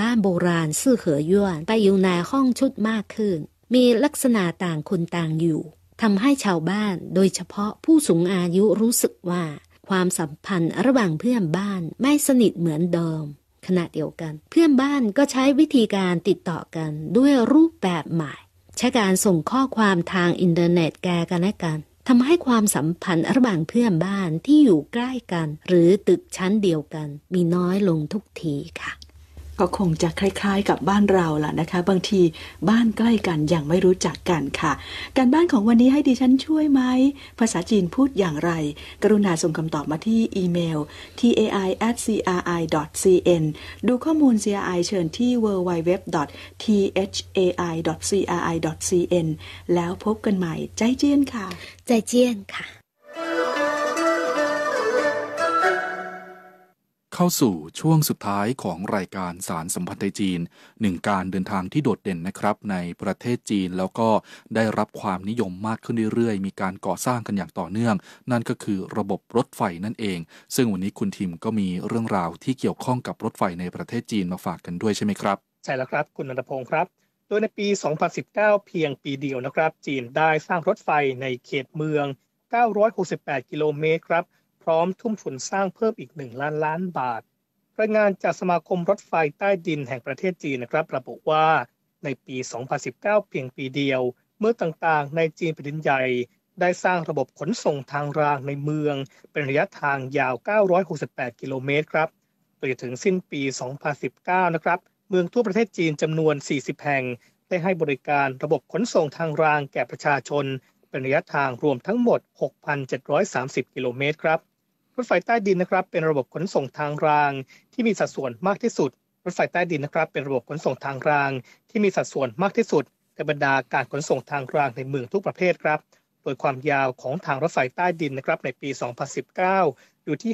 บ้านโบราณซื่อเหอยวนไปอยู่ในห้องชุดมากขึ้น มีลักษณะต่างคนต่างอยู่ทำให้ชาวบ้าน โดยเฉพาะผู้สูงอายุรู้สึกว่า ความสัมพันธ์ระหว่างเพื่อนบ้านไม่สนิทเหมือนเดิม ขณะเดียวกัน เพื่อนบ้านก็ใช้วิธีการติดต่อกันด้วยรูปแบบใหม่ ใช้การส่งข้อความทางอินเทอร์เน็ตแก่กันและกันทำให้ความสัมพันธ์ระหว่างเพื่อนบ้านที่อยู่ใกล้กัน หรือตึกชั้นเดียวกัน มีน้อยลงทุกทีค่ะก็คงจะคล้ายๆกับบ้านเราล่ะนะคะ บางทีบ้านใกล้กันยังไม่รู้จักกันค่ะ การบ้านของวันนี้ให้ดิฉันช่วยไหม ภาษาจีนพูดอย่างไร กรุณาส่งคำตอบมาที่อีเมล tai cri cn ดูข้อมูล CRI เชิญที่ www thai cri cn แล้วพบกันใหม่ใจเจียนค่ะใจเจียนค่ะเข้าสู่ช่วงสุดท้ายของรายการสารสัมพันธ์ไทยจีนหนึ่งการเดินทางที่โดดเด่นนะครับในประเทศจีนแล้วก็ได้รับความนิยมมากขึ้นเรื่อยๆ มีการก่อสร้างกันอย่างต่อเนื่อง นั่นก็คือระบบรถไฟนั่นเอง ซึ่งวันนี้คุณทิมก็มีเรื่องราวที่เกี่ยวข้องกับรถไฟในประเทศจีนมาฝากกันด้วยใช่ไหมครับใช่แล้วครับคุณนันทพงศ์ครับ โดยในปี 2019 เพียงปีเดียวนะครับ จีนได้สร้างรถไฟในเขตเมือง 968กิโลเมตรครับร้อมทุ่มทุนสร้างเพิ่มอีก1 ล้านล้านบาท รายงานจากสมาคมรถไฟใต้ดินแห่งประเทศจีนนะครับ ระบุว่าในปี 2019 เพียงปีเดียว เมื่อต่างๆในจีนแผ่นดินใหญ่ ได้สร้างระบบขนส่งทางรางในเมือง เป็นระยะทางยาว 968 กิโลเมตรครับไปจนถึงสิ้นปี 2019 นะครับ เมืองทั่วประเทศจีนจำนวน 40 แห่ง ได้ให้บริการระบบขนส่งทางรางแก่ประชาชน เป็นระยะทางรวมทั้งหมด 6,730 กิโลเมตรครับรถไฟใต้ดินนะครับ เป็นระบบขนส่งทางรางที่มีสัดส่วนมากที่สุดรถไฟใต้ดินนะครับ เป็นระบบขนส่งทางราง ที่มีสัดส่วนมากที่สุดในบรรดาการขนส่งทางรางในเมืองทุกประเภทครับ โดยความยาวของทางรถไฟใต้ดินนะครับในปี 2019 อยู่ที่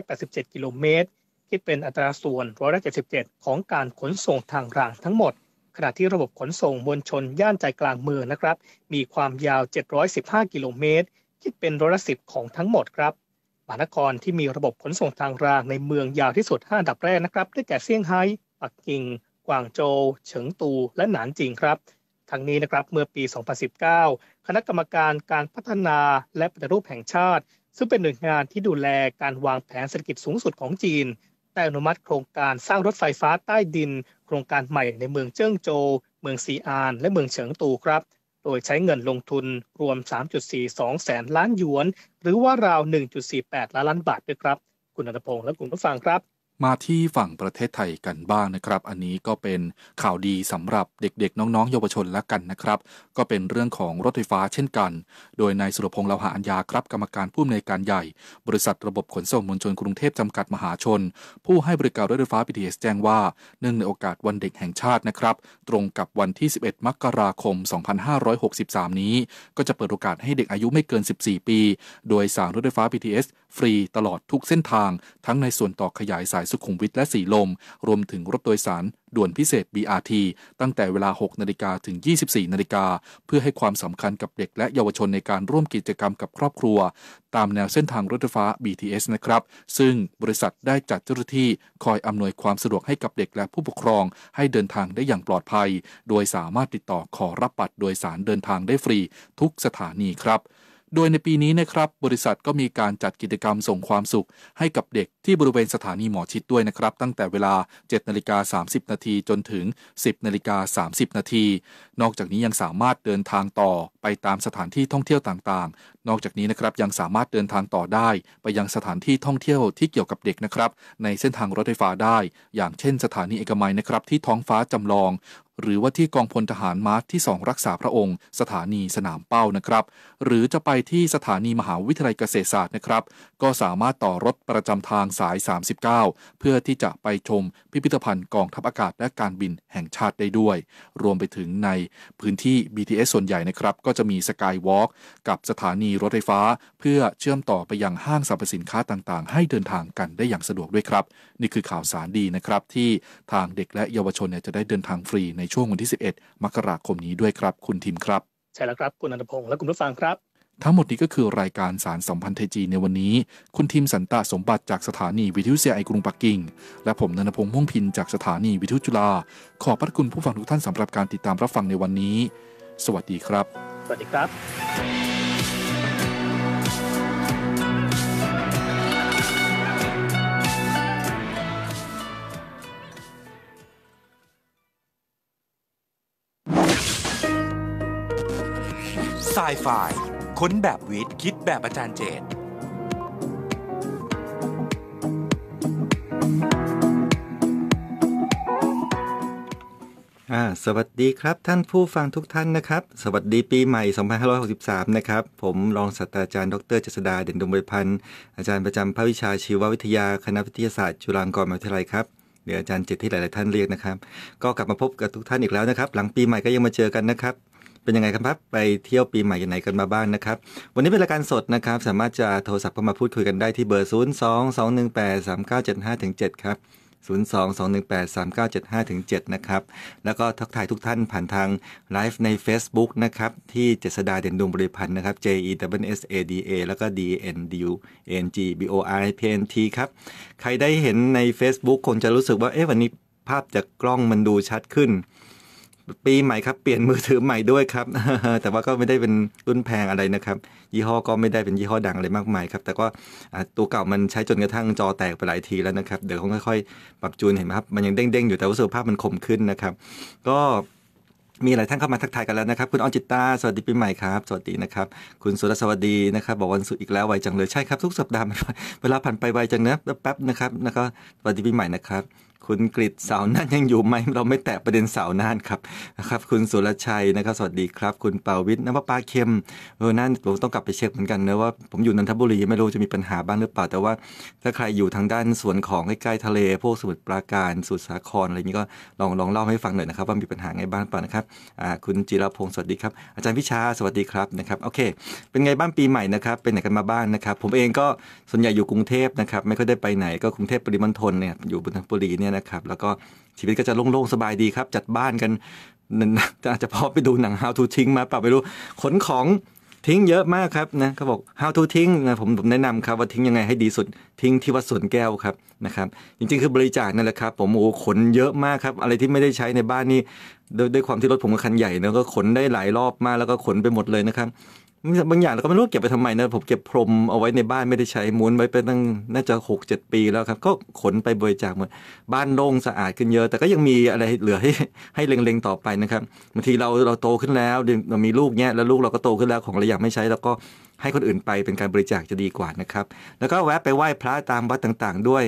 5,187 กิโลเมตร คิดเป็นอัตราส่วนร้อยละ77 ของการขนส่งทางรางทั้งหมด ขณะที่ระบบขนส่งมวลชนย่านใจกลางเมืองนะครับ มีความยาว715กิโลเมตรคิดเป็นร้อยละ10ของทั้งหมดครับานครที่มีระบบขนส่งทางรางในเมืองยาวที่สุด5ดับแรกนะครับได้แก่เซี่ยงไฮ้ปักกิ่ง กวางโจวเฉิงตู และหนานจิงครับ ทั้งนี้นะครับเมื่อปี 2019 คณะกรรมการการพัฒนาและปฏิรูปแห่งชาติ ซึ่งเป็นหน่วยงานที่ดูแลการวางแผนเศรษฐกิจสูงสุดของจีนได้อนุมัติโครงการสร้างรถไฟฟ้าใต้ดิน โครงการใหม่ในเมืองเจิ้งโจวเมืองซีอาน และเมืองเฉิงตูครับโดยใช้เงินลงทุนรวม 3.42 แสนล้านหยวน หรือว่าราว 1.48 ล้านล้านบาทด้วยครับ คุณอนุพงศ์และคุณผู้ฟังครับมาที่ฝั่งประเทศไทยกันบ้างนะครับ อันนี้ก็เป็นข่าวดีสำหรับเด็กๆ น้องๆ เยาวชนและกันนะครับ ก็เป็นเรื่องของรถไฟฟ้าเช่นกัน โดยนายสุรพงษ์เลาหาอัญญาครับกรรมการผู้อำนวยการใหญ่ บริษัทระบบขนส่งมวลชนกรุงเทพจำกัดมหาชน ผู้ให้บริการรถไฟฟ้า BTS แจ้งว่าเนื่องในโอกาสวันเด็กแห่งชาตินะครับตรงกับวันที่ 11 มกราคม 2563 นี้ ก็จะเปิดโอกาสให้เด็กอายุไม่เกิน 14 ปีโดยสารรถไฟฟ้า BTS ฟรีตลอดทุกเส้นทางทั้งในส่วนต่อขยายสายสุขุมวิทและสีลมรวมถึงรถโดยสารด่วนพิเศษ BRT ตั้งแต่เวลา6นาฬิกาถึง 24นาฬิกาเพื่อให้ความสำคัญกับเด็กและเยาวชนในการร่วมกิจกรรมกับครอบครัวตามแนวเส้นทางรถไฟฟ้า BTS นะครับ ซึ่งบริษัทได้จัดเจ้าหน้าที่คอยอำนวยความสะดวกให้กับเด็กและผู้ปกครองให้เดินทางได้อย่างปลอดภัย โดยสามารถติดต่อขอรับบัตรโดยสารเดินทางได้ฟรีทุกสถานีครับโดยในปีนี้นะครับ บริษัทก็มีการจัดกิจกรรมส่งความสุข ให้กับเด็กที่บริเวณสถานีหมอชิดด้วยนะครับ ตั้งแต่เวลา7นาฬิกา30 นาทีจนถึง 10นาฬิกา30 นาที นอกจากนี้ยังสามารถเดินทางต่อไปตามสถานที่ท่องเที่ยวต่างนอกจากนี้นะครับยังสามารถเดินทางต่อได้ไปยังสถานที่ท่องเที่ยวที่เกี่ยวกับเด็กนะครับในเส้นทางรถไฟฟ้าได้ อย่างเช่นสถานีเอกมัยนะครับที่ท้องฟ้าจำลอง หรือว่าที่กองพลทหารมาร์ทที่2รักษาพระองค์สถานีสนามเป้านะครับ หรือจะไปที่สถานีมหาวิทยาลัยเกษตรศาสตร์นะครับ ก็สามารถต่อรถประจำทางสาย 39 เพื่อที่จะไปชมพิพิธภัณฑ์กองทัพอากาศและการบินแห่งชาติได้ด้วย รวมไปถึงในพื้นที่ BTS ส่วนใหญ่นะครับก็จะมีสกายวอล์กกับสถานีมีรถไฟฟ้าเพื่อเชื่อมต่อไปยังห้างสรรพสินค้าต่างๆ ให้เดินทางกันได้อย่างสะดวกด้วยครับ นี่คือข่าวสารดีนะครับ ที่ทางเด็กและเยาวชนจะได้เดินทางฟรีในช่วงวันที่ 11 มกราคมนี้ด้วยครับ คุณทีมครับ ใช่แล้วครับคุณอนันพงศ์และคุณผู้ฟังครับ ทั้งหมดนี้ก็คือรายการสารสัมพันธ์ไทยจีนในวันนี้ คุณทีมสันตาสมบัติจากสถานีวิทยุเซียไอกรุงปักกิ่งและผมนันพงษ์ม่วงพินจากสถานีวิทยุจุฬาขอบพระคุณผู้ฟังทุกท่านสำหรับการติดตามรับฟังในวันนี้ สวัสดีครับ สวัสดีครับไฟค้นแบบวิทย์คิดแบบอาจารย์เจตสวัสดีครับ ท่านผู้ฟังทุกท่านนะครับ สวัสดีปีใหม่ 2563 นะครับ ผมรองศาสตราจารย์ ดรเจษดา เด่นดวงบริพันธ์อาจารย์ประจำภาควิชาชีววิทยาคณะวิทยาศาสตร์ จุฬาลงกรณ์มหาวิทยาลัยครับเดี๋ยวอาจารย์เจตที่หลายๆ ท่านเรียกนะครับ ก็กลับมาพบกับทุกท่านอีกแล้วนะครับ หลังปีใหม่ก็ยังมาเจอกันนะครับเป็นยังไงรับครับไปเที่ยวปีใหม่ยังไหนกันมาบ้างนะครับ วันนี้เป็นรายการสดนะครับสามารถจะโทรศัพท์เข้ามาพูดคุยกันได้ที่เบอร์ 0 2 2 1 8 3 9 7 5ถึง7ครับ022183975-7 นะครับ แล้วก็ทักทายทุกท่านผ่านทางไลฟ์ใน Facebook นะครับ ที่เจษดาเด่นดวงบริพันธ์นะครับ J E W S A D A แล้วก็ D N D U N G B O I P N T ครับ ใครได้เห็นใน Facebook คงจะรู้สึกว่าเอ๊ะวันนี้ภาพจากกล้องมันดูชัดขึ้นปีใหม่ครับเปลี่ยนมือถือใหม่ด้วยครับ แต่ว่าก็ไม่ได้เป็นรุ่นแพงอะไรนะครับ ยี่ห้อก็ไม่ได้เป็นยี่ห้อดัง อะไรมากมายครับแต่ว่าตัวเก่ามันใช้จนกระทั่งจอแตกไปหลายทีแล้วนะครับเดี๋ยวค่อยๆ ปรับจูนเห็นไหมครับมันยังเด้ง ๆ อยู่แต่ว่าสุขภาพมันคมขึ้นนะครับ ก็มีหลายท่านเข้ามาทักทายกันแล้วนะครับ คุณออนจิตตาสวัสดีปีใหม่ครับ สวัสดีนะครับ คุณสุรสวัสดีนะครับ บอกวันศุกร์อีกแล้วไวจังเลยใช่ครับทุกสัปดาห์เวลาผ่านไปไวจังนะแป๊บนะครับแล้วก็สวัสดีปีใหม่นะครับคุณกริดสาวน่านยังอยู่ไหมเราไม่แตะประเด็นสาวน่านครับนะครับ คุณสุรชัยนะครับสวัสดีครับ คุณเปาวิทย์นวปลาเค็มเออน่านผมต้องกลับไปเช็คเหมือนกันนะว่าผมอยู่นันทบุรีไม่รู้จะมีปัญหาบ้างหรือเปล่า แต่ว่าถ้าใครอยู่ทางด้านสวนของใกล้ๆทะเล พวกสมุทรปราการ สุทสาครอะไรนี้ก็ลองลองเล่าให้ฟังหน่อยนะครับ ว่ามีปัญหาไงบ้างเปล่านะครับคุณจิรพงศ์สวัสดีครับอาจารย์พิชาสวัสดีครับนะครับโอเค เป็นไงบ้างปีใหม่นะครับเป็นไหนกันมาบ้างนะครับ ผมเองก็ส่วนใหญ่อยู่กรุงเทพนะครับไม่ค่อยได้ไปไหนก็กรุงเทพปริมณฑลเนี่ยอยู่บนทบุรีเนี่ยนะครับแล้วก็ชีวิตก็จะโล่งๆ สบายดีครับ จัดบ้านกันอาจจะพอไปดูหนัง How to ทิ้งมาเปล่าไม่รู้ ขนของทิ้งเยอะมากครับนะเขาบอก how to ทิ้งนะผมผมแนะนำครับว่าทิ้งยังไงให้ดีสุด ทิ้งที่วัดสวนแก้วครับนะครับ จริงๆ คือบริจาคนั่นแหละครับ ผมโอ้ขนเยอะมากครับ อะไรที่ไม่ได้ใช้ในบ้านนี่ด้วยด้วยความที่รถผมคันใหญ่เนะก็ขนได้หลายรอบมาก แล้วก็ขนไปหมดเลยนะครับบางอย่างเราก็ไม่รู้เก็บไปทำไมนะผมเก็บพรมเอาไว้ในบ้านไม่ได้ใช้ม้วนไว้ไปตั้งน่าจะหกเจ็ดปีแล้วครับก็ขนไปบริจาคหมดบ้านโล่งสะอาดขึ้นเยอะ แต่ก็ยังมีอะไรเหลือให้ให้เล็งๆต่อไปนะครับบางทีเราเราโตขึ้นแล้วเรามีลูกเนี้ยแล้วลูกเราก็โตขึ้นแล้วของเราอยากไม่ใช้แล้วก็ให้คนอื่นไปเป็นการบริจาคจะดีกว่านะครับแล้วก็แวะไปไหว้พระตามวัดต่างๆ ด้วย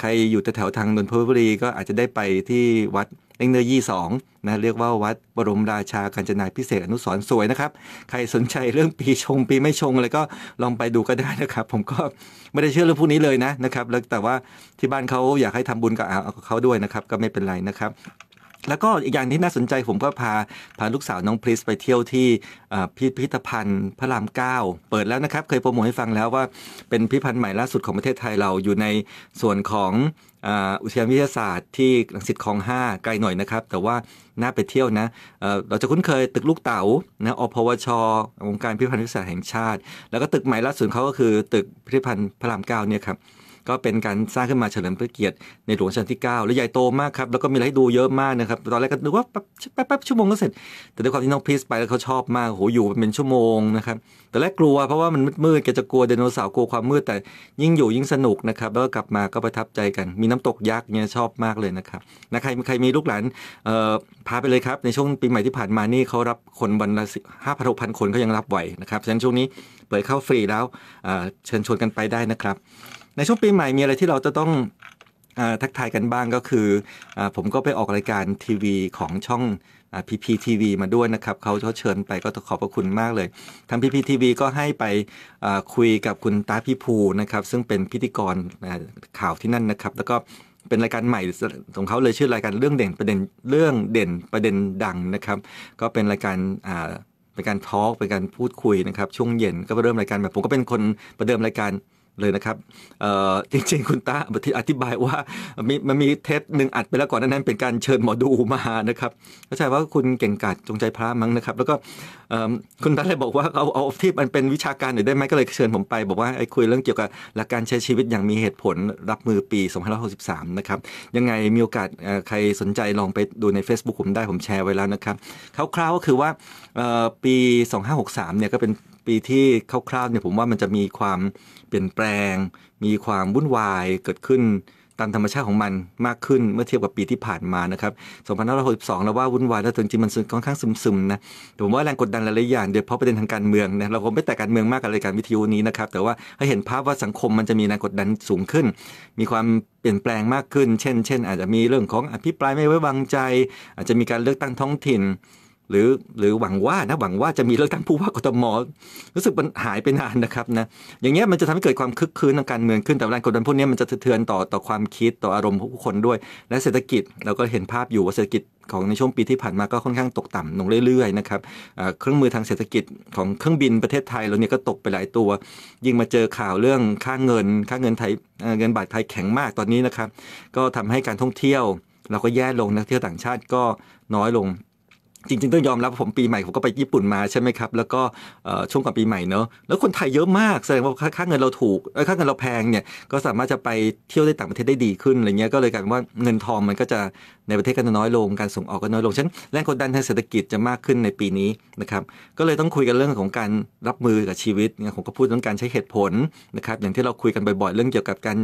ใครอยู่แถวทางนนทบุรีก็อาจจะได้ไปที่วัดเลงเนอร์ยี่สองนะเรียกว่าวัดบรมราชากาญจนาพิเศษอนุสรสวยนะครับ ใครสนใจเรื่องปีชง ปีไม่ชงอะไรก็ลองไปดูก็ได้นะครับ ผมก็ไม่ได้เชื่อเรื่องพวกนี้เลยนะนะครับแล้วแต่ว่าที่บ้านเขาอยากให้ทำบุญกับเขาด้วยนะครับก็ไม่เป็นไรนะครับแล้วก็อีกอย่างที่น่าสนใจผมก็พาพาลูกสาวน้องพริสไปเที่ยวที่พิพิธภัณฑ์พระรามเก้าเปิดแล้วนะครับเคยโปรโมทให้ฟังแล้วว่าเป็นพิพิธภัณฑ์ใหม่ล่าสุดของประเทศไทยเราอยู่ในส่วนของอุทยานวิทยาศาสตร์ที่หลังสิตคลองห้าไกลหน่อยนะครับ แต่ว่าน่าไปเที่ยวนะเราจะคุ้นเคยตึกลูกเตา๋านะอพวช องค์การพิพิธภัณฑ์วิทยาศาสตร์แห่งชาติ แล้วก็ตึกใหม่ล่าสุดเขาก็คือตึกพิพิธภัณฑ์พระรามเก้าเนี่ยครับก็เป็นการสร้างขึ้นมาเฉลิมพระเกียรติ ในหลวงชั้นที่9แล้วใหญ่โตมากครับ แล้วก็มีอะไรให้ดูเยอะมากนะครับตอนแรกก็ดูว่าแป๊บแป๊บชั่วโมงก็เสร็จ แต่ด้วยความที่น้องพีซสไปแล้วเขาชอบมากโหอยู่เป็นชั่วโมงนะครับ แต่แรกกลัวเพราะว่ามันมืดๆแกจะกลัวไดโนเสาร์กลัวความมืดแต่ยิ่งอยู่ยิ่งสนุกนะครับแล้วก็กลับมาก็ประทับใจกัน มีน้ำตกยักษ์เนี่ยชอบมากเลยนะครับนะใครใครมีลูกหลานเออพาไปเลยครับ ในช่วงปีใหม่ที่ผ่านมานี่เขารับคนวันละห้าพันหกพันคนเขายังรับไหวนะครับฉะนั้นช่วงนี้เปิดเข้าฟรีแล้วเชิญชวนกันไปได้นะครับในช่วงปีใหม่ มีอะไรที่เราจะต้องทักทายกันบ้างก็คืออผมก็ไปออกรายการทีวีของช่องพีพีทีวีมาด้วยนะครับเขาเขาเชิญไปก็ขอบพระคุณมากเลยทางพีพีทีวีก็ให้ไปคุยกับคุณตาพี่ภูนะครับซึ่งเป็นพิธีกรข่าวที่นั่นนะครับแล้วก็เป็นรายการใหม่ของเขาเลยชื่อรายการเรื่องเด่นประเด็นเรื่องเด่นประเด็นดังนะครับก็เป็นรายการเป็นการทอล์กเป็นการพูดคุยนะครับช่วงเย็นก็เริ่มรายการแบบผมก็เป็นคนประเดิมรายการเลยนะครับจริงๆคุณตาอธิบายว่ามันมีเทสหนึ่งอัดไปแล้วก่อนนั้น เป็นการเชิญหมอดูมานะครับก็ใช่ว่าคุณเก่งกาจจงใจพระมั้งนะครับแล้วก็คุณตาเลยบอกว่า เอาเอาที่มันเป็นวิชาการหน่อยได้ไหมก็เลยเชิญผมไปบอกว่าไอ้คุยเรื่องเกี่ยวกับหลักการใช้ชีวิตอย่างมีเหตุผลรับมือปี 2563นะครับยังไงมีโอกาสใครสนใจลองไปดูใน Facebook ผมได้ ผมแชร์ไว้แล้วนะครับคร่าวๆก็คือว่าปี2563เนี่ยก็เป็นปีที่คร่าวๆเนี่ยผมว่ามันจะมีความเปลี่ยนแปลง มีความวุ่นวายเกิดขึ้นตามธรรมชาติของมันมากขึ้นเมื่อเทียบกับปีที่ผ่านมานะครับ2562เราว่าวุ่นวายแล้วจริงๆ มันค่อนข้างซึมๆนะผมว่าแรงกดดันหลายๆอย่างโดยเฉพาะประเด็นทางการเมืองนะเราคงไม่แต่การเมืองมากกับรายการวิทยุนี้นะครับแต่ว่าให้เห็นภาพว่าสังคมมันจะมีแรงกดดันสูงขึ้น มีความเปลี่ยนแปลงมากขึ้น เช่นเช่นอาจจะมีเรื่องของอภิปรายไม่ไว้วางใจ อาจจะมีการเลือกตั้งท้องถิ่นหรือหรือหวังว่านะหวังว่าจะมีเลือกตั้งผู้ว่ากทมรู้สึกมันหายไปนานนะครับนะอย่างเงี้ยมันจะทำให้เกิดความคึกคืนทางการเมืองขึ้นแต่แรงกดดันพวกนี้ มันจะเทือนต่อต่อความคิดต่ออารมณ์ของผู้คนด้วย และเศรษฐกิจเราก็เห็นภาพอยู่ว่าเศรษฐกิจของในช่วงปีที่ผ่านมาก็ค่อนข้างตกต่ำลงเรื่อยๆนะครับเครื่องมือทางเศรษฐกิจของเครื่องบินประเทศไทยเราเนี่ยก็ตกไปหลายตัว ยิ่งมาเจอข่าวเรื่องค่าเงินค่าเงินไทยเงินบาทไทยแข็งมากตอนนี้นะครับก็ทำให้การท่องเที่ยวเราก็แย่ลงนักเที่ยวต่างชาติก็น้อยลงจริงๆ ต้องยอมรับผมปีใหม่ผมก็ไปญี่ปุ่นมาใช่ไหมครับแล้วก็ช่วงก่อนปีใหม่เนอะแล้วคนไทยเยอะมากแสดงว่าค่าเงินเราถูกค่าเงินเราแพงเนี่ยก็สามารถจะไปเที่ยวได้ต่างประเทศได้ดีขึ้นอะไรเงี้ยก็เลยกลายว่าเงินทองมันก็จะในประเทศก็น้อยลงการส่งออกก็น้อยลงฉะนั้นแรงกดดันทางเศรษฐกิจจะมากขึ้นในปีนี้นะครับก็เลยต้องคุยกันเรื่องของการรับมือกับชีวิตเนี่ยผมก็พูดเรื่องการใช้เหตุผลนะครับอย่างที่เราคุยกันบ่อยๆเรื่องเกี่ยวกับการ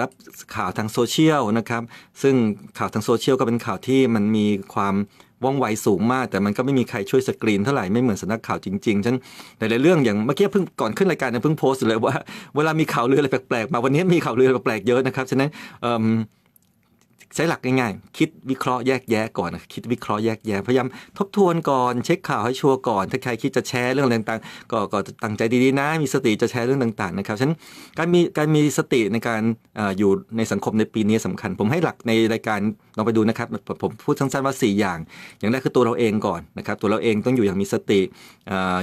รับข่าวทางโซเชียลนะครับซึ่งข่าวทางโซเชียลก็เป็นข่าวที่มันมีความว่องไวสูงมากแต่มันก็ไม่มีใครช่วยสกรีนเท่าไหร่ ไม่เหมือนสนักข่าวจริง ๆฉันหลายๆเรื่องอย่างเมื่อกี้เพิ่งก่อนขึ้นรายการเนี่ยเพิ่งโพสต์เลยว่าเวลามีข่าวลืออะไรแปลกๆมา วันนี้มีข่าวลืออแปลกๆเยอะนะครับฉะนั้นใช้หลักง่ายๆคิดวิเคราะห์แยกแยะก่อน คิดวิเคราะห์แยกแยะ พยายามทบทวนก่อน เช็คข่าวให้ชัวร์ก่อน ถ้าใครคิด จะแชร์เรื่องอะไรต่างๆ ก็ก็ตั้งใจดี ๆ นะ มีสติจะแชร์เรื่องต่าง ๆนะครับฉันการมีการมีสติในการอยู่ในสังคมในปีนี้สำคัญ ผมให้หลักในรายการลองไปดูนะครับผมพูดสั้นๆว่า 4 อย่าง อย่างแรกคือตัวเราเองก่อนนะครับ ตัวเราเองต้องอยู่อย่างมีสติ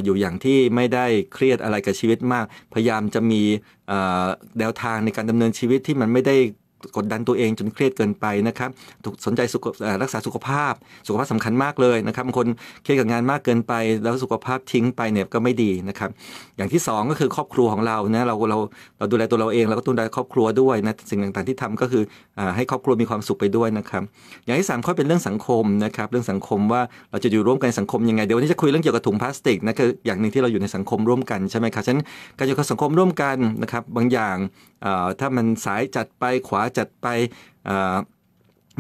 อยู่อย่างที่ไม่ได้เครียดอะไรกับชีวิตมาก พยายามจะมีแนวทางในการดำเนินชีวิตที่มันไม่ได้กดดันตัวเองจนเครียดเกินไปนะครับสนใจรักษาสุขภาพ สุขภาพสำคัญมากเลยนะครับบางคนเครียดกับงานมากเกินไปแล้วสุขภาพทิ้งไปเนี่ยก็ไม่ดีนะครับ อย่างที่ 2 ก็คือครอบครัวของเรานะเราเรา เราดูแลตัวเราเองเราก็ดูแลครอบครัวด้วยนะสิ่งต่างๆที่ทำก็คืออให้ครอบครัวมีความสุขไปด้วยนะครับ อย่างที่3ข้อเป็นเรื่องสังคมนะครับเรื่องสังคมว่าเราจะอยู่ร่วมกันสังคมยังไงเดี๋ยววันนี้จะคุยเรื่องเกี่ยวกับถุงพลาสติกนะคืออย่างหนึ่งที่เราอยู่ในสังคมร่วมกันใช่ไหมครับฉะนั้นการอยู่กับสังคมร่วมกันนะครับบางอย่างถ้ามันสายจัดไปขวาจัดไป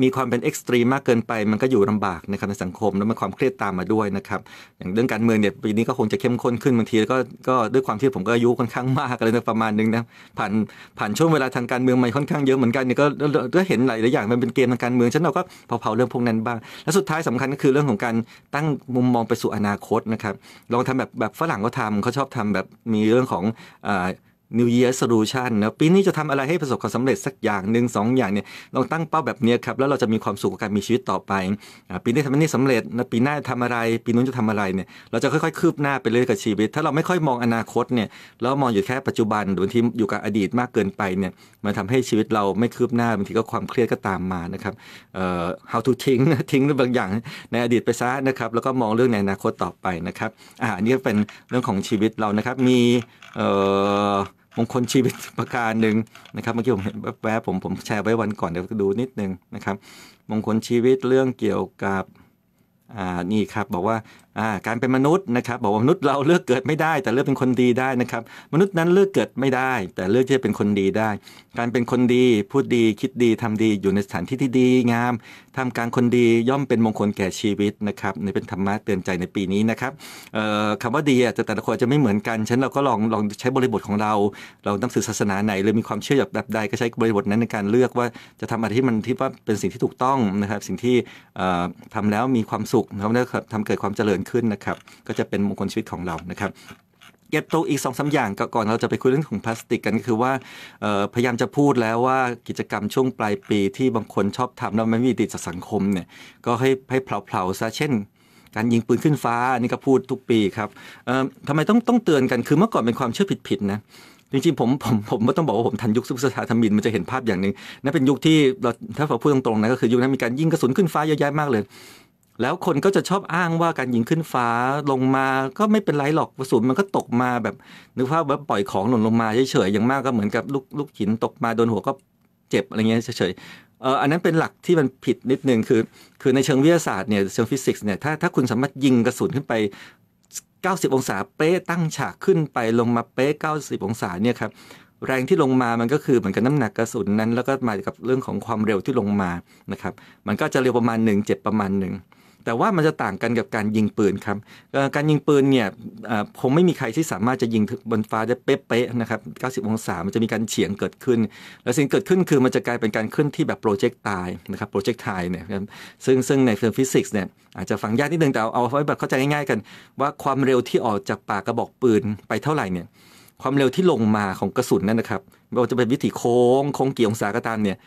มีความเป็นเอ็กซ์ตรีมมากเกินไปมันก็อยู่ลาบากนะครับในสังคมแล้วมันความเครียดตามมาด้วยนะครับอย่างเรื่องการเมืองเนี่ยปีนี้ก็คงจะเข้มข้นขึ้นบางทีก็ก็ด้วยความที่ผมก็อายุ ค่อนข้างมากอะไรประมาณนึงนะผ่านผ่านช่วงเวลาทางการเมืองมาค่อนข้างเยอะเหมือนกันเนี่ยก็ก็เห็นหลายหลายอย่างมันเป็นเกมทางการเมืองฉันเราก็เผาเรื่องพวกนั้นบ้าง และสุดท้ายสำคัญก็คือเรื่องของการตั้งมุมมองไปสู่อนาคตนะครับลองทำแบบแบบฝรั่งเขาทาเขาชอบทำแบบมีเรื่องของ New Year Solution นะปีนี้จะทำอะไรให้ประสบความสำเร็จสักอย่างหนึ่งสองอย่างเนี่ยลองตั้งเป้าแบบนี้ครับแล้วเราจะมีความสุขกับการมีชีวิตต่อไปปีนี้ทำนี้สำเร็จนะปีหน้าทำอะไรปีนู้นจะทำอะไรเนี่ยเราจะค่อยๆคืบหน้าไปเรื่อยกับชีวิต ถ้าเราไม่ค่อยมองอนาคตเนี่ยแล้วมองอยู่แค่ปัจจุบันหรือบางทีอยู่กับอดีตมากเกินไปเนี่ยมันทำให้ชีวิตเราไม่คืบหน้าบางทีก็ความเครียดก็ตามมานะครับ เอ่อ how to ทิ้งทิ้งบางอย่าง ในอดีตไปซะนะครับ แล้วก็มองเรื่องในอนาคตต่อไปนะครับอ่านี่ก็เป็นเรื่องของชีวิตเรานะครับมีเอ่อมงคลชีวิตประการหนึ่งนะครับ เมื่อกี้ผมเห็นแวบๆผมผมแชร์ไว้วันก่อนเดี๋ยวดูนิดนึงนะครับมงคลชีวิตเรื่องเกี่ยวกับ อ่านี่ครับบอกว่าการเป็นมนุษย์นะครับบอกว่ามนุษย์เราเลือกเกิดไม่ได้ แต่เลือกเป็นคนดีได้นะครับมนุษย์นั้นเลือกเกิดไม่ได้ แต่เลือกที่จะเป็นคนดีได้ การเป็นคนดีพูดดีคิดดีทำดีอยู่ในสถานที่ที่ดีงาม ทำการคนดีย่อมเป็นมงคลแก่ชีวิตนะครับนี่เป็นธรรมะเตือนใจในปีนี้นะครับคำว่าดีอาจจะแต่ละคนจะไม่เหมือนกันฉันเราก็ลองลองใช้บริบทของเรา เรานับถือศาสนาไหน หรือมีความเชื่อแบบใดก็ใช้บริบทนั้นในการเลือกว่าจะทำอะไรที่มันที่ว่าเป็นสิ่งที่ถูกต้องนะครับสิ่งที่ทำแล้วมีความสุขทำแล้วทำเกิดความเจริญขึ้นนะครับก็จะเป็นมงคลชีวิตของเรานะครับเก็บตัวอีกสองสาอย่างก่อนเราจะไปคุยเรื่องของพลาสติกกันก็คือว่าพยายามจะพูดแล้วว่ากิจกรรมช่วงปลายปีที่บางคนชอบทำแล้วไม่มีติดสังคมเนี่ยก็ให้ให้เผาๆ ซะเช่น การยิงปืนขึ้นฟ้านี่ก็พูดทุกปีครับทำไมต้องต้องเตือนกันคือเมื่อก่อนเป็นความเชื่อผิดๆนะจริงๆผมผมผมไม่ต้องบอกว่าผมทันยุคสุขสถาธมินมันจะเห็นภาพอย่างหนึ่งนั่นเป็นยุคที่เราถ้าเราพูดตรงๆนะก็คือยุคนั้นมีการยิงกระสุนขึ้นฟ้าเยอะแยะมากเลยแล้วคนก็จะชอบอ้างว่าการยิงขึ้นฟ้าลงมาก็ไม่เป็นไรหรอกกระสุนมันก็ตกมาแบบนึกว่าแบบปล่อยของหล่นลงมาเฉยๆอย่างมากก็เหมือนกับลูกลูกหินตกมา โดนหัวก็เจ็บอะไรเงี้ยเฉยๆเอออันนั้นเป็นหลักที่มันผิดนิดนึงคือ คือในเชิงวิทยาศาสตร์เนี่ยเชิงฟิสิกส์เนี่ยถ้าถ้าคุณสามารถยิงกระสุนขึ้นไป 90 องศาเป๊ะตั้งฉากขึ้นไปลงมาเป๊ะ90 องศาเนี่ยครับแรงที่ลงมามันก็คือเหมือนกับน้ำหนักกระสุนนั้น แล้วก็มากับเรื่องของความเร็วที่ลงมานะครับมันก็จะเร็วประมาณหนึ่งเจ็บประมาณหนึ่งแต่ว่ามันจะต่างกันกับการยิงปืนครับ การยิงปืนเนี่ยคงไม่มีใครที่สามารถจะยิงบนฟ้าได้เป๊ะๆนะครับ 90 องศามันจะมีการเฉียงเกิดขึ้น แล้วสิ่งเกิดขึ้นคือมันจะกลายเป็นการเคลื่อนที่แบบโปรเจกต์ตายนะครับโปรเจกต์ไทยเนี่ยซึ่งซึ่งในเฟิสิกส์เนี่ยอาจจะฟังยากนิดนึงแต่เอาไว้แบบเข้าใจง่ายๆกัน ว่าความเร็วที่ออกจากปากกระบอกปืนไปเท่าไหร่เนี่ยความเร็วที่ลงมาของกระสุนนั่นนะครับไม่ว่าจะเป็นวิถีโค้งโค้งกี่องศาก็ตามเนี่ย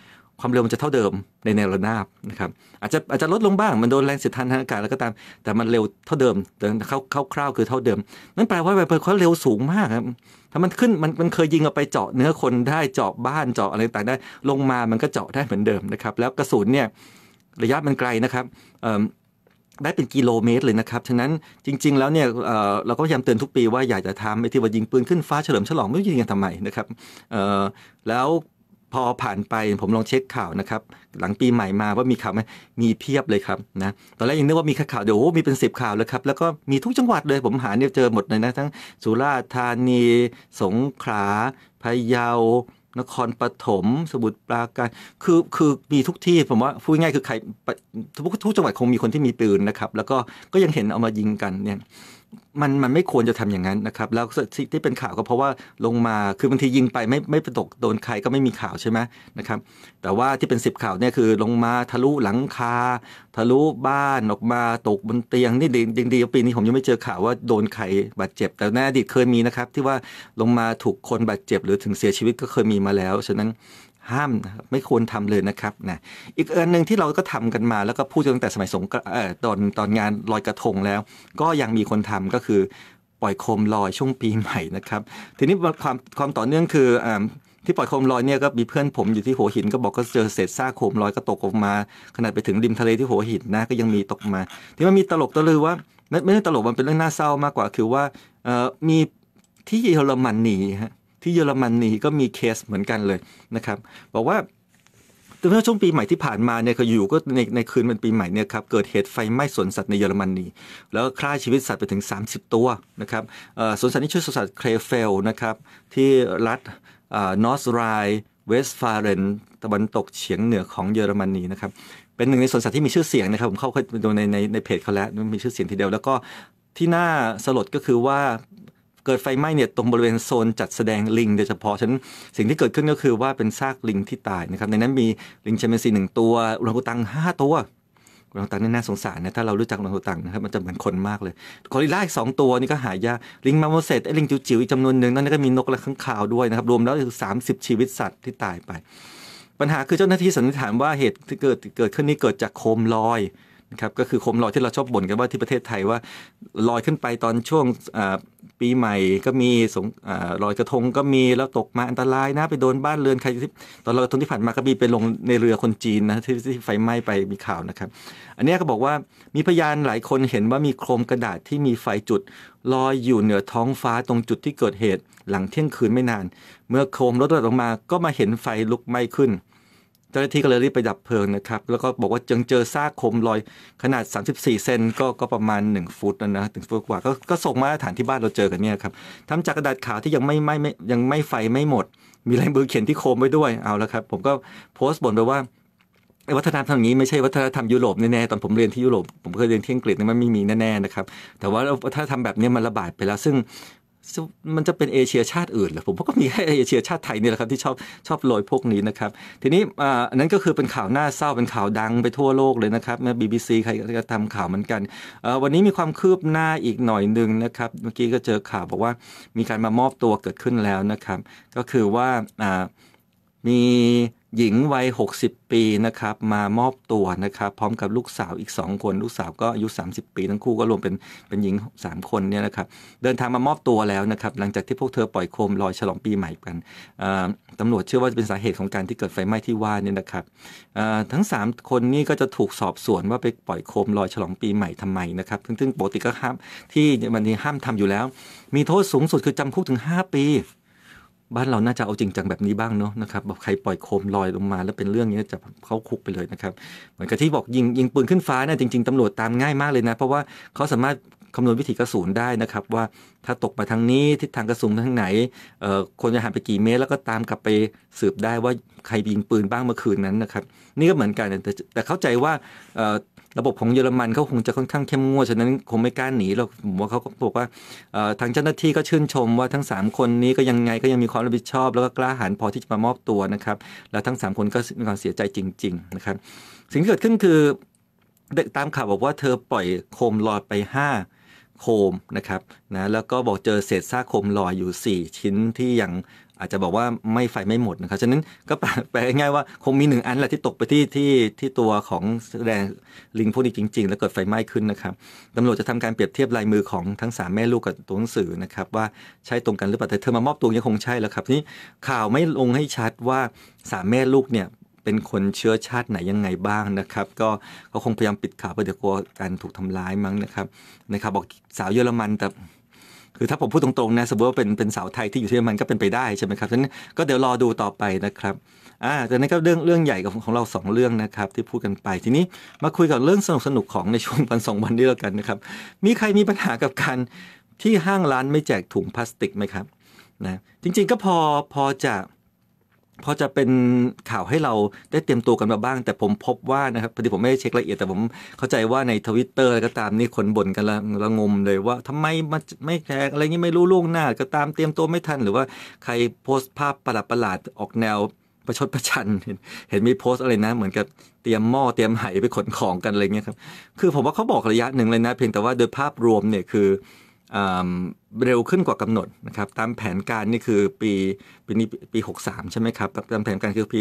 ความเร็วมันจะเท่าเดิมในแนวระนาบนะครับอาจจะอาจจะลดลงบ้าง มันโดนแรงเสียดทานทางอากาศแล้วก็ตามแต่มันเร็วเท่าเดิมแต่เข้าคร่าวคือเท่าเดิมนั่นแปลว่าไวเปอร์เขาเร็วสูงมากครับถ้ามันขึ้นมันมันเคยยิงออกไปเจาะเนื้อคนได้เจาะบ้านเจาะอะไรต่างได้ลงมามันก็เจาะได้เหมือนเดิมนะครับแล้วกระสุนเนี่ยระยะมันไกลนะครับได้เป็นกิโลเมตรเลยนะครับฉะนั้นจริง ๆ แล้วเนี่ยเราก็พยายามเตือนทุกปี ว่าอยากจะทำไอ้ที่ว่ายิงปืนขึ้นฟ้าเฉลิมฉลองไม่ยิงกันทำไมนะครับแล้วพอผ่านไปผมลองเช็คข่าวนะครับ หลังปีใหม่มาว่ามีข่าวไหมมีเพียบเลยครับนะตอนแรกยังนึกว่ามีข่าวเดี๋ยวมีเป็นสิบข่าวแล้วครับ แล้วก็มีทุกจังหวัดเลยผมหาเนี่ยเจอหมดเลยนะ ทั้งสุราษฎร์ธานี สงขลาพะเยานครปฐมสมุทรปราการคือคือมีทุกที่ ผมว่าพูดง่ายคือใครทุกทุกจังหวัดคงมีคนที่มีปืนนะครับ แล้วก็ก็ยังเห็นเอามายิงกันเนี่ยมันมันไม่ควรจะทำอย่างนั้นนะครับ แล้วที่เป็นข่าวก็เพราะว่าลงมาคือบางทียิงไปไม่ไม่ไปตกโดนใครก็ไม่มีข่าวใช่ไหมนะครับ แต่ว่าที่เป็นสิบข่าวเนี่ยคือ ลงมาทะลุหลังคา ทะลุบ้านออกมาตกบนเตียงนี่ดีดีปีนี้ผมยังไม่เจอข่าวว่าโดนใครบาดเจ็บแต่ในอดีตเคยมีนะครับที่ว่าลงมาถูกคนบาดเจ็บหรือถึงเสียชีวิตก็เคยมีมาแล้วฉะนั้นห้ามไม่ควรทำเลยนะครับนะอีกอันหนึ่งที่เราก็ทำกันมา แล้วก็พูดตั้งแต่สมัยสงกรานตอนตอนงานลอยกระทงแล้ว ก็ยังมีคนทำก็คือปล่อยโคมลอยช่วงปีใหม่นะครับ ทีนี้ความความต่อเนื่องคืออที่ปล่อยโคมลอยเนี่ยก็มีเพื่อนผมอยู่ที่หัวหินก็บอกก็เจอเศษซากโคมลอย ก็ตกออกมา ขนาดไปถึงริมทะเลที่หัวหินนะ ก็ยังมีตกมา ที่มันมีตลกตะลือว่าไม่ใช่ตลกมันเป็นเรื่องน่าเศร้ามากกว่าคือว่ามีที่เยอรมนนีฮะที่เยอรมนนี ก็มีเคสเหมือนกันเลยนะครับ บอกว่าเมื่อช่วงปีใหม่ที่ผ่านมาเนี่ยเขาอยู่ก็ในในคืนวันปีใหม่เนี่ยครับเกิดเหตุไฟไหม้สวนสัตว์ในเยอรมนนีแล้วฆ่าชีวิตสัตว์ไปถึง 30 ตัวนะครับสวนสัตว์นี้ชื่อสวนสัตว์เครเฟลนะครับ ที่รัฐนอร์สไรเวสฟาเรนตะวันตกเฉียงเหนือของเยอรมนีนะครับเป็นหนึ่งในสวนสัตว์ที่มีชื่อเสียงนะครับผมเข้าไปดูในในในเพจเขาแล้วมีชื่อเสียงทีเดียวแล้วก็ที่น่าสลดก็คือว่าเกิดไฟไหม้เนี่ยตรงบริเวณโซนจัดแสดงลิง โดยเฉพาะฉะนั้น สิ่งที่เกิดขึ้นก็คือว่าเป็นซากลิงที่ตายนะครับในนั้นมีลิงแชมเปญซีหนึ่งตัว อุรังอุตังห้าตัว อุรังอุตังนี่น่าสงสารนะถ้าเรารู้จักอุรังอุตังนะครับมันจะเหมือนคนมากเลยกอริลลาอีกสองตัวนี่ก็หายากลิงมาโมเสสไอ้ลิงจิ๋วๆ อีกจำนวนหนึ่งนั่นก็มีนกและข้างข่าวด้วยนะครับรวมแล้วคือสามสิบชีวิตสัตว์ที่ตายไป ปัญหาคือเจ้าหน้าที่สันนิษฐานว่าเหตุที่เกิดเกิดขึ้นนี้เกิดจากโคมลอยนะครับก็คือโคมลอยที่เราชอบบ่นกันว่าที่ประเทศไทยว่าลอยขึ้นไปตอนช่วงปีใหม่ก็มีสงลอยกระทงก็มีแล้วตกมาอันตรายนะไปโดนบ้านเรือนใครที่ตอนลอยกระทงที่ผ่านมาก็มีไปลงในเรือคนจีนนะที่ไฟไหม้ไปมีข่าวนะครับอันนี้ก็บอกว่ามีพยานหลายคนเห็นว่ามีโคมกระดาษที่มีไฟจุด ลอยอยู่เหนือท้องฟ้าตรงจุดที่เกิดเหตุหลังเที่ยงคืนไม่นาน เมื่อโคมลดระดับลงมาก็มาเห็นไฟลุกไหม้ขึ้นเจ้าหน้าที่ก็เลยรีบไปดับเพลิงนะครับ แล้วก็บอกว่ายังเจอซากคมลอยขนาด 34 เซนก็ก็ประมาณ 1 ฟุตนะนะถึงฟุตกว่าก็ก็ส่งมาฐานที่บ้านเราเจอกันเนี่ยครับทำจากกระดาษขาวที่ยังไม่ไม่ยังไม่ไฟไม่หมด มีลายมือเขียนที่โคมไว้ด้วยเอาละครับ ผมก็โพสต์บ่นไปว่า วัฒนธรรมทางนี้ไม่ใช่วัฒนธรรมยุโรปแน่ๆ ตอนผมเรียนที่ยุโรปผมเคยเรียนที่อังกฤษมันไม่มีแน่ๆนะครับแต่ว่าวัฒนธรรมแบบนี้มันระบาดไปแล้วซึ่งมันจะเป็นเอเชียชาติอื่นเหรอผมก็มีแค่เอเชียชาติไทยนี่แหละครับที่ชอบชอบลอยพวกนี้นะครับทีนี้อันนั้นก็คือเป็นข่าวหน้าเศร้าเป็นข่าวดังไปทั่วโลกเลยนะครับแม่บีบีซีใครก็ทำข่าวเหมือนกันวันนี้มีความคืบหน้าอีกหน่อยหนึ่งนะครับ เมื่อกี้ก็เจอข่าวบอกว่ามีการมามอบตัวเกิดขึ้นแล้วนะครับก็คือว่ามีหญิงวัย60 ปีนะครับมามอบตัวนะครับพร้อมกับลูกสาวอีก 2 คนลูกสาวก็อายุ 30 ปี ทั้งคู่ก็รวมเป็นเป็นหญิง 3 คนเนี่ยนะครับเดินทางมามอบตัวแล้วนะครับหลังจากที่พวกเธอปล่อยโคมลอยฉลองปีใหม่กันตำรวจเชื่อว่าจะเป็นสาเหตุของการที่เกิดไฟไหม้ที่ว่านี่นะครับทั้ง 3 คนนี้ก็จะถูกสอบสวนว่าไปปล่อยโคมลอยฉลองปีใหม่ทำไมนะครับซึ่งปกติก็ห้ามที่มันีห้ามทำอยู่แล้ว มีโทษสูงสุดคือจำคุกถึง 5 ปีบ้านเราน่าจะเอาจริงจังแบบนี้บ้างเนาะนะครับแบบใครปล่อยโคมลอยลงมา แล้วเป็นเรื่องนี้จะเข้าคุกไปเลยนะครับเหมือนกับที่บอกยิงยิงปืนขึ้นฟ้าเนี่ยจริงๆตำรวจตามง่ายมากเลยนะเพราะว่าเขาสามารถคำนวณวิถีกระสุนได้นะครับ ว่าถ้าตกมาทางนี้ทิศทางกระสุนทางไหน คนจะหันไปกี่เมตร แล้วก็ตามกลับไปสืบได้ว่าใครยิงปืนบ้างเมื่อคืนนั้นนะครับนี่ก็เหมือนกันแต่เข้าใจว่าระบบของเยอรมันเขาคงจะค่อนข้างเข้มงวดฉะนั้นคงไม่กล้าหนีหรกผมว่าเขาก็บอกว่าทางเจ้าหน้าที่ก็ชื่นชมว่าทั้ง 3 คนนี้ก็ยังไงก็ยังมีความรับผิดชอบแล้วก็กล้าหาญพอที่จะมามอบตัวนะครับแล้วทั้ง 3 คนก็มีความเสียใจจริงๆนะครับสิ่งที่เกิดขึ้นคือตามข่าวบอกว่าเธอปล่อยโคมลอยไป5โคมนะครับนะแล้วก็บอกเจอเศษซากโคมลอยอยู่ 4 ชิ้นที่ยังอาจจะบอกว่าไม่ไฟไม่หมดนะครับฉะนั้นก็แปลง่ายว่าคงมีหนึ่งอันแหละที่ตกไปที่ที่ที่ตัวของแสดงลิงพวกนี้จริง ๆ แล้วเกิดไฟไหม้ขึ้นนะครับตำรวจจะทำการเปรียบเทียบลายมือของทั้ง 3 แม่ลูกกับตัวหนังสือนะครับว่าใช่ตรงกันหรือเปล่าแต่เธอมามอบตัวยังคงใช่แล้วครับนี่ข่าวไม่ลงให้ชัดว่า3แม่ลูกเนี่ยเป็นคนเชื้อชาติไหน ยังไงบ้างนะครับ ก็ก็คงพยายามปิดข่าวเพื่อเดี๋ยวกลัวการถูกทำร้ายมั้งนะครับนะครับบอกสาวเยอรมันแต่คือถ้าผมพูดตรงๆนะสมมติว่าเป็นเป็นสาวไทยที่อยู่ที่เยอรมันก็เป็นไปได้ใช่ไหมครับฉะนั้นก็เดี๋ยวรอดูต่อไปนะครับอ่าแต่นั้นก็เรื่องเรื่องใหญ่ของของเรา 2 เรื่องนะครับที่พูดกันไปทีนี้มาคุยกับเรื่องสนุกสนุกของในช่วงวันสองวันนี้แล้วกันนะครับมีใครมีปัญหากับการ ที่ห้างร้านไม่แจกถุงพลาสติกไหมครับนะจริงๆก็พอพอจะพอจะเป็นข่าวให้เราได้เตรียมตัวกันมาบ้าง แต่ผมพบว่านะครับพอดีผมไม่ได้เช็คละเอียด แต่ผมเข้าใจว่าในทวิตเตอร์ก็ตามนี่คนบ่นกันละระงมเลยว่าทำไมมันไม่แชร์อะไรนงี้ไม่รู้ล่วงหน้าก็ตามเตรียมตัวไม่ทันหรือว่าใครโพสต์ภาพประหลาดๆออกแนวประชดประชัน เห็นมีโพสต์อะไรนะ เหมือนกับเตรียมหม้อเตรียมไหไปขนของกันอะไรเงี้ยครับคือผมว่าเขาบอกระยะหนึ่งเลยนะ เพียงแต่ว่าโดยภาพรวมเนี่ยคือเร็วขึ้นกว่ากำหนดนะครับ ตามแผนการนี่คือ ปีปีนี้ปี 63ใช่ไหมครับตามแผนการคือปี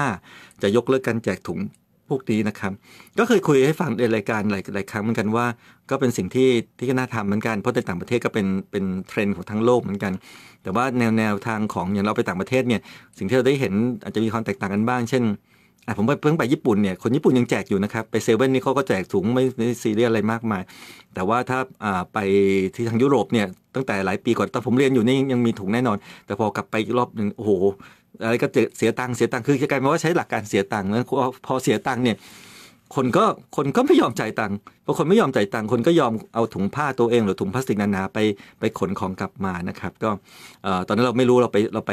65จะยกเลิกการแจกถุงพวกนี้นะครับก็เคยคุยให้ฟังในรายการหลายหลายครั้งเหมือนกันว่าก็เป็นสิ่งที่ที่น่าทำเหมือนกันเพราะในต่างประเทศก็เป็นเป็นเทรนด์ของทั้งโลกเหมือนกัน แต่ว่าแนวแนวทางของอย่างเราไปต่างประเทศเนี่ยสิ่งที่เราได้เห็นอาจจะมีความแตกต่างกันบ้างเช่นผมไปเพิ่งไปญี่ปุ่นเนี่ยคนญี่ปุ่นยังแจกอยู่นะครับ ไปเซเว่นนี่เขาก็แจกถุงไม่ซีเรียสอะไรมากมาย แต่ว่าถ้าไปที่ทางยุโรปเนี่ยตั้งแต่หลายปีก่อนตอนผมเรียนอยู่นี่ ยังมีถุงแน่นอน แต่พอกลับไปรอบหนึ่งโอ้โห อะไรก็เสียตังค์เสียตังค์คือจะกลายเป็นว่าใช้หลักการเสียตังค์แล้วพอเสียตังค์เนี่ยคนก็คนก็ไม่ยอมจ่ายตังค์พอคนไม่ยอมจ่ายตังค์คนก็ยอมเอาถุงผ้าตัวเอง หรือถุงพลาสติกหนาๆไป ไปขนของกลับมานะครับก็ตอนนั้นเราไม่รู้เราไปเราไป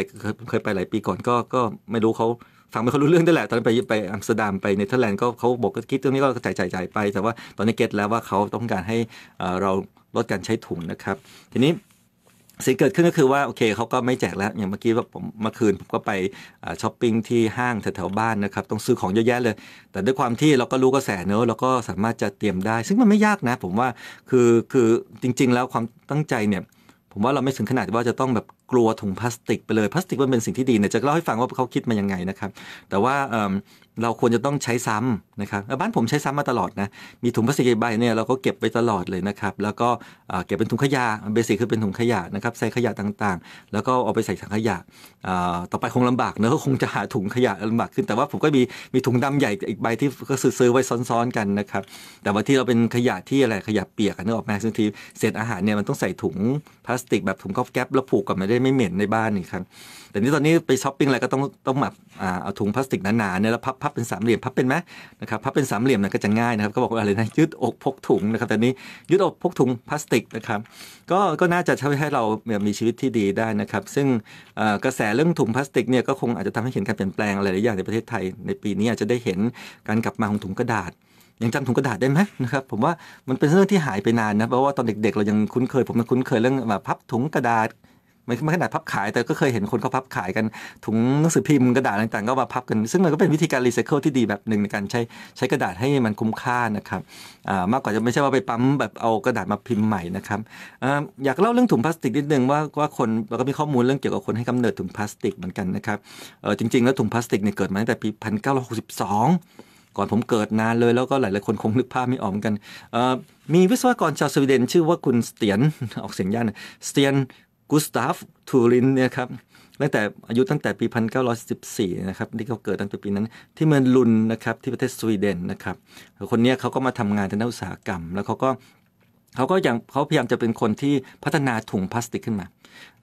เคยไปหลายปีก่อนก็ก็ไม่รู้เขาฟังไม่เขารู้เรื่องได้แหละตอนไปไปอัมสเตอร์ดัมไปเนเธอร์แลนด์ก็เขาบอกก็คิดเรื่องนี้ก็จ่ายจ่ายไป แต่ว่าตอนนี้เก็ตแล้วว่าเขาต้องการให้เราลดการใช้ถุงนะครับ ทีนี้สิ่งเกิดขึ้นก็คือว่าโอเคเขาก็ไม่แจกแล้วอย่างเมื่อกี้ว่าผมเมื่อคืนผมก็ไปช้อปปิ้งที่ห้างแถวๆบ้านนะครับต้องซื้อของเยอะแยะเลย แต่ด้วยความที่เราก็รู้กระแสเนอะเราก็สามารถจะเตรียมได้ ซึ่งมันไม่ยากนะผมว่าคือคือจริง ๆ แล้วความตั้งใจเนี่ยผมว่าเราไม่ถึงขนาดว่าจะต้องแบบกลัวถุงพลาสติกไปเลย พลาสติกมันเป็นสิ่งที่ดีเนี่ยจะเล่าให้ฟังว่าเขาคิดมายังไงนะครับแต่ว่าเราควรจะต้องใช้ซ้ำนะครับบ้านผมใช้ซ้ำมาตลอดนะมีถุงพลาสติกใบเนี่ยเราก็เก็บไว้ตลอดเลยนะครับแล้วก็เก็บเป็นถุงขยะเบสิกคือเป็นถุงขยะนะครับใส่ขยะต่างๆ แล้วก็เอาไปใส่ถังขยะต่อไปคงลำบากเนอะก็คงจะหาถุงขยะลำบากขึ้นแต่ว่าผมก็มีมีถุงดำใหญ่อีกใบที่ก็ซื้อไว้ซ้อนๆกันนะครับแต่ว่าที่เราเป็นขยะที่อะไรขยะเปียกนึกออกไหมึ่งทีเศษอาหารเนี่ยมันต้องใส่ถุงพลาสติกแบบถุงก๊อฟแก๊บแล้วผูกกับม่ได้ได้ไม่เหม็นในบ้านอีกครั้งแต่นี่ตอนนี้ไปช้อปปิ้งอะไรก็ต้องต้องแบบเอาถุงพลาสติกหนาๆเนี่ยแล้วพับพับเป็นสามเหลี่ยมพับเป็นไหมนะครับพับเป็นสามเหลี่ยมนะก็จะง่ายนะครับ ก็บอกว่าอะไรนะยืดอกพกถุงนะครับแต่นี้ยืดอกพกถุงพลาสติกนะครับก็ก็น่าจะช่วยให้เรามีชีวิตที่ดีได้นะครับซึ่งกระแสเรื่องถุงพลาสติกเนี่ยก็คงอาจจะทำให้เห็นการเปลี่ยนแปลงอะไรหลายอย่างในประเทศไทยในปีนี้อาจจะได้เห็นการกลับมาของถุงกระดาษยังจำถุงกระดาษได้ไหมนะครับผมว่ามันเป็นเรื่องที่หายไปนานนะเพราะว่าตอนเด็กๆเรายังคุ้นเคยผมมันคุ้นเคยเรื่องแบบพับถุงกระดาษไม่ไม่ขนาดพับขายแต่ก็เคยเห็นคนเขาพับขายกัน ถุงหนังสือพิมพ์กระดาษต่างๆก็มาพับกัน ซึ่งมันก็เป็นวิธีการรีไซเคิลที่ดีแบบหนึ่งในการใช้ใช้กระดาษให้มันคุ้มค่านะครับมากกว่าจะไม่ใช่ว่าไปปั๊มแบบเอากระดาษมาพิมพ์ใหม่นะครับอยากเล่าเรื่องถุงพลาสติกนิดนึงว่าว่าคนเราก็มีข้อมูลเรื่องเกี่ยวกับคนให้กำเนิดถุงพลาสติกเหมือนกันนะครับจริง ๆ แล้วถุงพลาสติกเนี่ยเกิดมาตั้งแต่ปี 1962 ก่อนผมเกิดนานเลยแล้วก็หลายๆคนคงนึกภาพไม่ออกกันมีวิศวกรชาวสวีเดน ชื่อว่าคุณสเตียนออกเสียงยากนะสเตียนกุสตาฟทูรินเนี่ยครับตั้งแต่อายุตั้งแต่ปี 1914 นะครับที่เขาเกิดตั้งแต่ปีนั้นที่เมืองลุนนะครับที่ประเทศสวีเดนนะครับคนนี้เขาก็มาทำงานทางด้านอุตสาหกรรม แล้วเขาก็เขาก็ยังเขาพยายามจะเป็นคนที่พัฒนาถุงพลาสติกขึ้นมา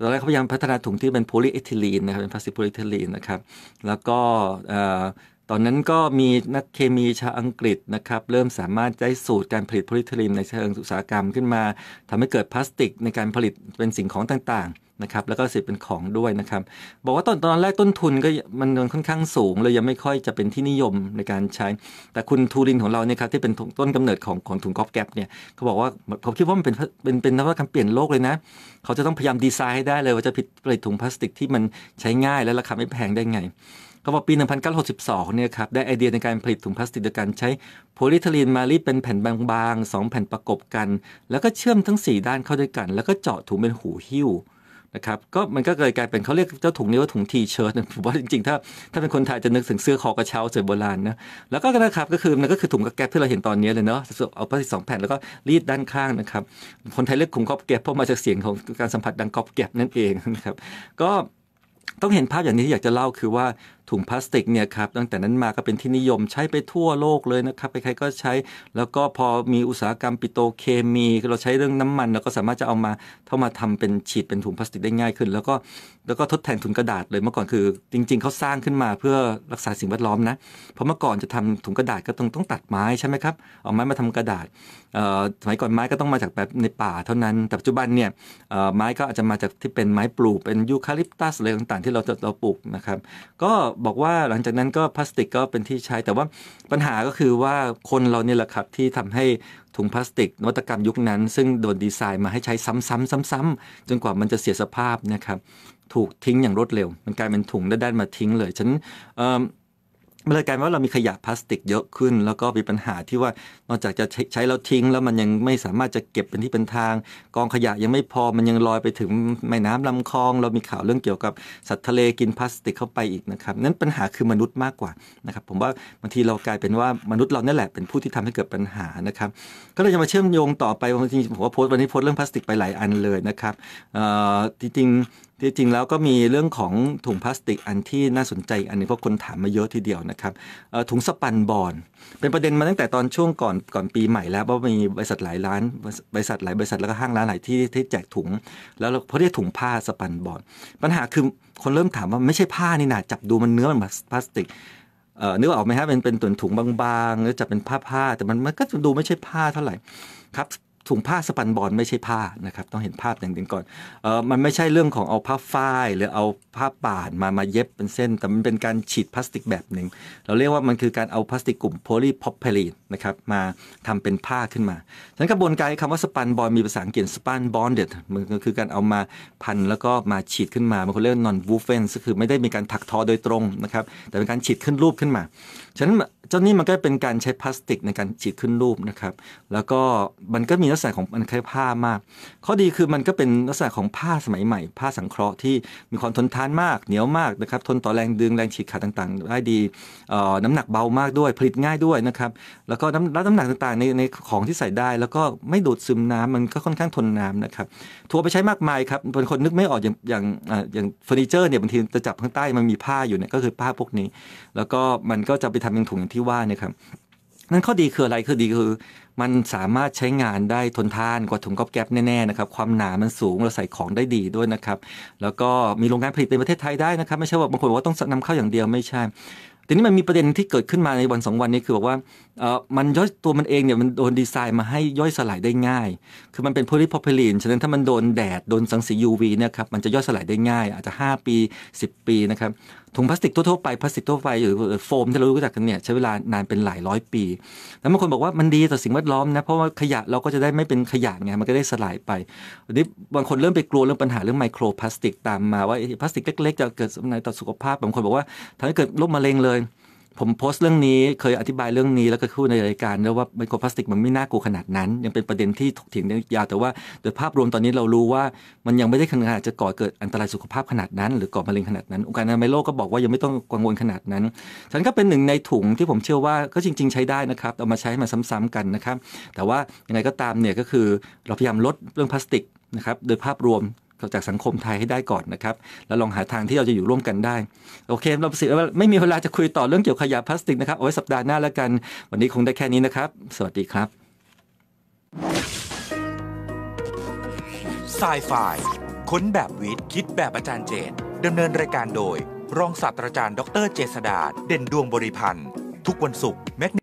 ตอนแรกเขาพยายามพัฒนาถุงที่เป็นโพลีเอทิลีนนะครับเป็นพลาสติกโพลีเอทิลีนนะครับแล้วก็ตอนนั้นก็มีนักเคมีชาวอังกฤษนะครับ เริ่มสามารถได้สูตรการผลิตโพลิเทลีนในเชิงอุตสาหกรรมขึ้นมา ทำให้เกิดพลาสติกในการผลิตเป็นสิ่งของต่างๆนะครับ แล้วก็สิทธิ์เป็นของด้วยนะครับ บอกว่าตอนตอนแรกต้นทุนก็มันค่อนข้างสูง เลยยังไม่ค่อยจะเป็นที่นิยมในการใช้ แต่คุณทูรินของเราเนี่ยครับที่เป็นต้นกำเนิดของของถุงก๊อบแก๊ปเนี่ยเขาบอกว่าผมคิดว่ามันเป็นเป็นเป็นนวัตกรรมเปลี่ยนโลกเลยนะ เขาจะต้องพยายามดีไซน์ให้ได้เลยว่าจะผลิตถุงพลาสติกที่มันใช้ง่ายและราคาไม่แพงได้ไงก็ว่าปี 1962 เนี่ยครับ ได้ไอเดียในการผลิตถุงพลาสติกโดยการใช้ โพลิเทลีนมารีเป็นแผ่นบางๆ 2 แผ่นประกบกัน แล้วก็เชื่อมทั้ง 4 ด้านเข้าด้วยกัน แล้วก็เจาะถุงเป็นหูหิ้วนะครับ ก็มันก็เลยกลายเป็นเขาเรียกเจ้าถุงนี้ว่าถุงทีเชิ้ตผมว่าจริง ๆ ถ้าถ้าเป็นคนไทยจะนึกถึงเสื้อคอกระเช้าสวยโบราณนะ แล้วก็นะครับก็คือมันก็คือถุงกระแก๊บที่เราเห็นตอนนี้เลยเนาะเอาพลาสติกสองแผ่นแล้วก็รีดด้านข้างนะครับคนไทยเรียกถุงกอบแก๊บเพราะมาจากเสียงของการสัมผัสดังกอบแก๊บนั่นเองนะครับ ก็ต้องเห็นภาพอย่างนี้ที่อยากจะเล่าคือว่าถุงพลาสติกเนี่ยครับตั้งแต่นั้นมาก็เป็นที่นิยมใช้ไปทั่วโลกเลยนะครับใครก็ใช้แล้วก็พอมีอุตสาหกรรมปิโตเคมีเราใช้เรื่องน้ำมันเราก็สามารถจะเอามาเข้ามาทำเป็นฉีดเป็นถุงพลาสติกได้ง่ายขึ้น แล้วก็แล้วก็ทดแทนถุงกระดาษเลยเมื่อก่อนคือจริง ๆเขาสร้างขึ้นมาเพื่อรักษาสิ่งแวดล้อมนะเพราะเมื่อก่อนจะทำถุงกระดาษก็ต้องต้องตัดไม้ใช่ไหมครับเอาไม้มาทำกระดาษสมัยก่อนไม้ก็ต้องมาจากแบบในป่าเท่านั้นแต่ปัจจุบันเนี่ยไม้ก็อาจจะมาจากที่เป็นไม้ปลูกเป็นยูคาลิปตัสอะไรต่างๆ ที่เราเราปลูกนะครับ ก็บอกว่าหลังจากนั้นก็พลาสติกก็เป็นที่ใช้ แต่ว่าปัญหาก็คือว่าคนเราเนี่ยแหละครับที่ทำให้ถุงพลาสติกนวัตกรรมยุคนั้น ซึ่งโดนดีไซน์มาให้ใช้ซ้ำๆซ้ำๆจนกว่ามันจะเสียสภาพนะครับ ถูกทิ้งอย่างรวดเร็ว มันกลายเป็นถุงด้านมาทิ้งเลยฉันมันเลยกลายว่าเรามีขยะพลาสติกเยอะขึ้นแล้วก็มีปัญหาที่ว่านอกจากจะใช้แล้วทิ้ง แล้วมันยังไม่สามารถจะเก็บเป็นที่เป็นทาง กองขยะยังไม่พอมันยังลอยไปถึงแม่น้ำลำคลอง เรามีข่าวเรื่องเกี่ยวกับสัตว์ทะเลกินพลาสติกเข้าไปอีกนะครับนั้นปัญหาคือมนุษย์มากกว่านะครับผมว่าบางทีเรากลายเป็นว่ามนุษย์เรานี่แหละเป็นผู้ที่ทำให้เกิดปัญหานะครับก็เลยจะมาเชื่อมโยงต่อไปบางทีผมว่าโพสต์วันนี้โพสต์เรื่องพลาสติกไปหลายอันเลยนะครับจริงงที่จริงแล้วก็มีเรื่องของถุงพลาสติกอันที่น่าสนใจ อันนี้เพราะคนถามมาเยอะทีเดียวนะครับถุงสปันบอลเป็นประเด็นมาตั้งแต่ตอนช่วงก่อนก่อนปีใหม่แล้ว ว่ามีบริษัทหลายร้าน บริษัทหลายบริษัทแล้วก็ห้างร้านหลายที่ที่แจกถุง แล้วเพราะเรียกถุงผ้าสปันบอลปัญหาคือคนเริ่มถามว่าไม่ใช่ผ้านี่นะจับดูมันเนื้อมันพลาสติกนึกออกไหมฮะเป็นเป็นตุ่นถุงบางๆหรือจะเป็นผ้าผ้าแต่มันมันก็ดูไม่ใช่ผ้าเท่าไหร่ครับถุงผ้าสปันบอลไม่ใช่ผ้านะครับต้องเห็นภาพอย่างหนึ่งก่อนเออมันไม่ใช่เรื่องของเอาผ้าฝ้ายหรือเอาผ้าป่านมามาเย็บเป็นเส้น แต่มันเป็นการฉีดพลาสติกแบบหนึ่งเราเรียกว่ามันคือการเอาพลาสติกกลุ่มโพลีพอพลีนนะครับมาทำเป็นผ้าขึ้นมา ฉะนั้นกระบวนการคำว่า สปันบอลมีภาษาอังกฤษสปันบอลเด็ดมันก็คือการเอามาพันแล้วก็มาฉีดขึ้นมาบางคนเรียกนอนวูเฟนก็คือไม่ได้มีการถักทอโดยตรงนะครับแต่เป็นการฉีดขึ้นรูปขึ้นมาฉะนั้นเจ้านี่มันก็เป็นการใช้พลาสติกในการฉีดขึ้นรูปนะครับแล้วก็มันก็มีลักษณะของมันคล้ายผ้ามาก ข้อดีคือมันก็เป็นลักษณะของผ้าสมัยใหม่ ผ้าสังเคราะห์ที่มีความทนทานมากเหนียวมากนะครับทนต่อแรงดึงแรงฉีดขาดต่างๆ ได้ดีน้ำหนักเบามากด้วยผลิตง่ายด้วยนะครับ แล้วก็น้ำรับน้ำหนักต่างๆในในของที่ใส่ได้แล้วก็ไม่ดูดซึมน้ำมันก็ค่อนข้างทนน้ำนะครับทัวร์ไปใช้มากมายครับเป็นคนนึกไม่ออกอย่างอย่างอย่างเฟอร์นิเจอร์เนี่ยบางทีจะจับข้างใต้มันมีผ้าอยู่เนี่ยก็คือผ้าพวกนี้ แล้วก็มันก็จะไปทำป็นถุงอย่างที่ว่านะครับนั้นข้อดีคืออะไร คือดีคือ มันสามารถใช้งานได้ทนทานกว่าถุงก๊อบแก๊บแน่ๆนะครับ ความหนามันสูง เราใส่ของได้ดีด้วยนะครับ แล้วก็มีโรงงานผลิตในประเทศไทยได้นะครับ ไม่ใช่ว่าบางคนบอกว่าต้องนำเข้าอย่างเดียวไม่ใช่ ทีนี้มันมีประเด็นที่เกิดขึ้นมาในวันสองวันนี้คือบอกว่าเออมันย่อยตัวมันเองเนี่ยมันโดนดีไซน์มาให้ย่อยสลายได้ง่าย คือมันเป็นโพลิพอพิลีน ฉะนั้นถ้ามันโดนแดดโดนสังสี UV เนี่ยครับ มันจะย่อยสลายได้ง่าย อาจจะ 5 ปี 10 ปีนะครับถุงพลาสติกทั่ว ๆ ไป พลาสติกทั่วไปหรือโฟมที่เรารู้จักกันเนี่ยใช้เวลานานเป็นหลายร้อยปี แล้วบางคนบอกว่ามันดีต่อสิ่งแวดล้อมนะเพราะว่าขยะเราก็จะได้ไม่เป็นขยะไงมันก็ได้สลายไปนี้บางคนเริ่มไปกลัวเรื่องปัญหาเรื่องไมโครพลาสติกตามมาว่าพลาสติกเล็ก ๆ จะเกิดอะไรต่อสุขภาพบางคนบอกว่าทำให้เกิดโรคมะเร็งเลยผมโพสต์เรื่องนี้เคยอธิบายเรื่องนี้แล้วก็พูดในรายการ แล้วว่าไมโครพลาสติก มันไม่น่ากลัวขนาดนั้น ยังเป็นประเด็นที่ถกเถียงยาวแต่ว่า โดยภาพรวมตอนนี้เรารู้ว่า มันยังไม่ได้ขนาดจะก่อเกิดอันตรายสุขภาพขนาดนั้น หรือก่อมะเร็งขนาดนั้นองค์การอนามัยโลกก็บอกว่ายังไม่ต้องกังวลขนาดนั้นฉันก็เป็นหนึ่งในถุงที่ผมเชื่อว่าก็จริง ๆ ใช้ได้นะครับเอามาใช้มาซ้ำ ๆกันนะครับ แต่ว่ายังไงก็ตามเนี่ยก็คือเราพยายามลดเรื่องพลาสติกนะครับโดยภาพรวมจากสังคมไทยให้ได้ก่อนนะครับ แล้วลองหาทางที่เราจะอยู่ร่วมกันได้ โอเคเราสิว่าไม่มีเวลาจะคุยต่อเรื่องเกี่ยวกับขยะพลาสติกนะครับเอาไว้สัปดาห์หน้าแล้วกัน วันนี้คงได้แค่นี้นะครับ สวัสดีครับไซไฟค้นแบบวิทย์คิดแบบอาจารย์เจตดำเนินรายการโดยรองศาสตราจารย์ ดรเจษดาเด่นดวงบริพันธ์ ทุกวันศุกร์